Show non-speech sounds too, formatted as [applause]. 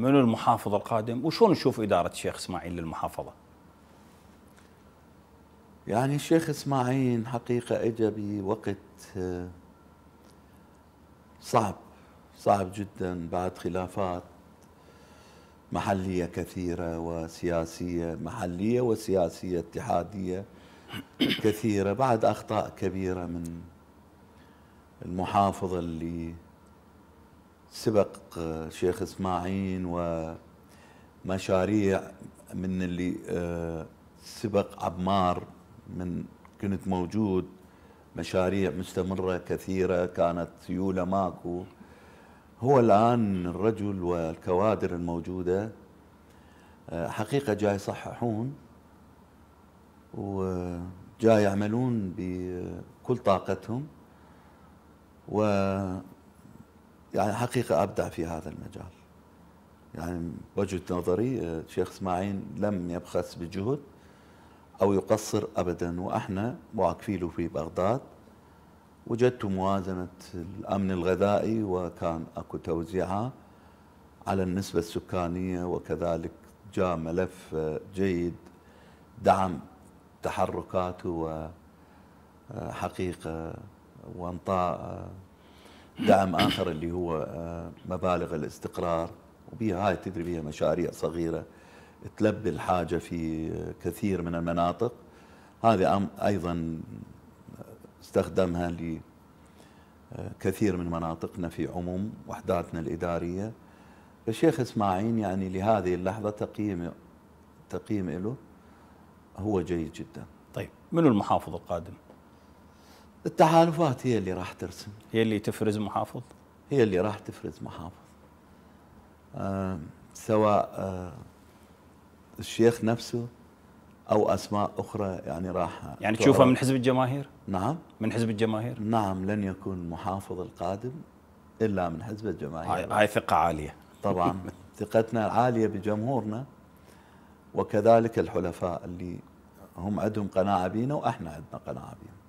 من المحافظ القادم وشو نشوف إدارة الشيخ إسماعيل للمحافظة يعني الشيخ إسماعيل حقيقة إجا بوقت آه، صعب صعب جدا بعد خلافات محلية كثيرة وسياسية محلية وسياسية اتحادية كثيرة بعد أخطاء كبيرة من المحافظة اللي سبق آه، شيخ اسماعيل ومشاريع من اللي آه، سبق عمار من كنت موجود مشاريع مستمرة كثيرة كانت سيولة ماكو هو الآن الرجل والكوادر الموجودة آه، حقيقة جاي يصححون وجاي يعملون بكل طاقتهم و يعني حقيقة أبدع في هذا المجال يعني وجهة نظري الشيخ آه، اسماعيل لم يبخس بجهد أو يقصر أبدا وإحنا واقفين في بغداد وجدت موازنة الأمن الغذائي وكان أكو توزيعها على النسبة السكانية وكذلك جاء ملف آه، جيد دعم تحركاته وحقيقة آه، وانطاء دعم اخر اللي هو آه، مبالغ الاستقرار وبها هاي تدري بها مشاريع صغيره تلبي الحاجه في كثير من المناطق هذه ايضا استخدمها لكثير آه، من مناطقنا في عموم وحداتنا الاداريه الشيخ اسماعيل يعني لهذه اللحظه تقييم تقييم له هو جيد جدا طيب من المحافظ القادم التحالفات هي اللي راح ترسم هي اللي تفرز محافظ هي اللي راح تفرز محافظ آه سواء آه الشيخ نفسه او اسماء اخرى يعني راح يعني تشوفها من حزب الجماهير؟ نعم من حزب الجماهير؟ نعم لن يكون محافظ القادم الا من حزب الجماهير هاي, ثقه عاليه طبعا [laughs] ثقتنا عاليه بجمهورنا وكذلك الحلفاء اللي هم عندهم قناعه بينا واحنا عندنا قناعه بينا